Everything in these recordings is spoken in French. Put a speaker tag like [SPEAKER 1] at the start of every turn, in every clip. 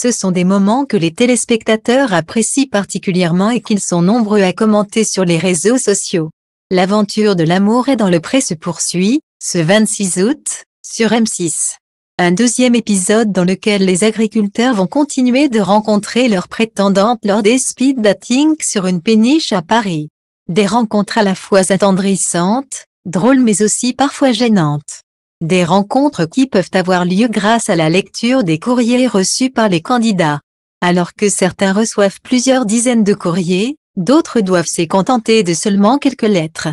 [SPEAKER 1] Ce sont des moments que les téléspectateurs apprécient particulièrement et qu'ils sont nombreux à commenter sur les réseaux sociaux. L'aventure de l'amour est dans le prêt se poursuit, ce 26 août, sur M6. Un deuxième épisode dans lequel les agriculteurs vont continuer de rencontrer leurs prétendantes lors des speed dating sur une péniche à Paris. Des rencontres à la fois attendrissantes, drôles mais aussi parfois gênantes. Des rencontres qui peuvent avoir lieu grâce à la lecture des courriers reçus par les candidats. Alors que certains reçoivent plusieurs dizaines de courriers, d'autres doivent se contenter de seulement quelques lettres.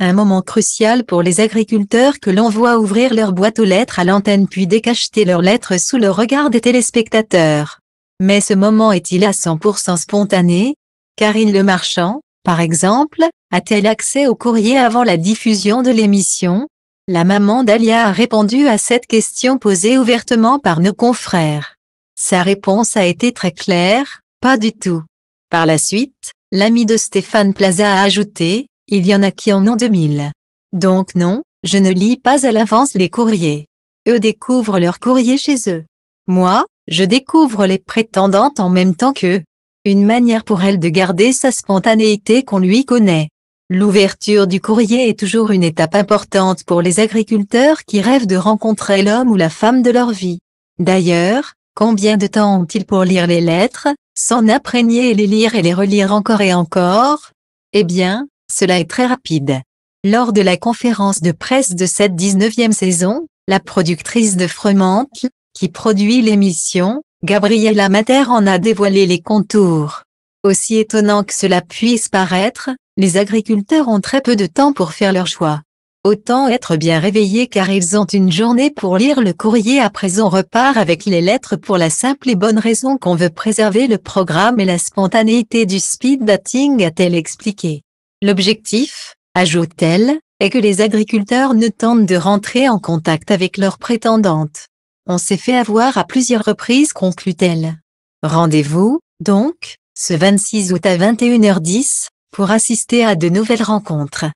[SPEAKER 1] Un moment crucial pour les agriculteurs que l'on voit ouvrir leur boîte aux lettres à l'antenne puis décacheter leurs lettres sous le regard des téléspectateurs. Mais ce moment est-il à 100% spontané Karine Le Marchand, par exemple, a-t-elle accès aux courrier avant la diffusion de l'émission la maman d'Alia a répondu à cette question posée ouvertement par nos confrères. Sa réponse a été très claire, pas du tout. Par la suite, l'ami de Stéphane Plaza a ajouté, il y en a qui en ont 2000. Donc non, je ne lis pas à l'avance les courriers. Eux découvrent leurs courriers chez eux. Moi, je découvre les prétendantes en même temps qu'eux. Une manière pour elle de garder sa spontanéité qu'on lui connaît. L'ouverture du courrier est toujours une étape importante pour les agriculteurs qui rêvent de rencontrer l'homme ou la femme de leur vie. D'ailleurs, combien de temps ont-ils pour lire les lettres, s'en imprégner et les lire et les relire encore et encore Eh bien, cela est très rapide. Lors de la conférence de presse de cette 19e saison, la productrice de Fremantle, qui produit l'émission, Gabriella Mater en a dévoilé les contours. Aussi étonnant que cela puisse paraître, les agriculteurs ont très peu de temps pour faire leur choix. Autant être bien réveillés car ils ont une journée pour lire le courrier après présent repart avec les lettres pour la simple et bonne raison qu'on veut préserver le programme et la spontanéité du speed dating a-t-elle expliqué. L'objectif, ajoute-t-elle, est que les agriculteurs ne tentent de rentrer en contact avec leurs prétendantes. On s'est fait avoir à plusieurs reprises, conclut-elle. Rendez-vous, donc, ce 26 août à 21h10, pour assister à de nouvelles rencontres.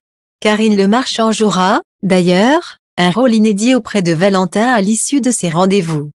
[SPEAKER 1] Karine Le Marchand jouera, d'ailleurs, un rôle inédit auprès de Valentin à l'issue de ses rendez-vous.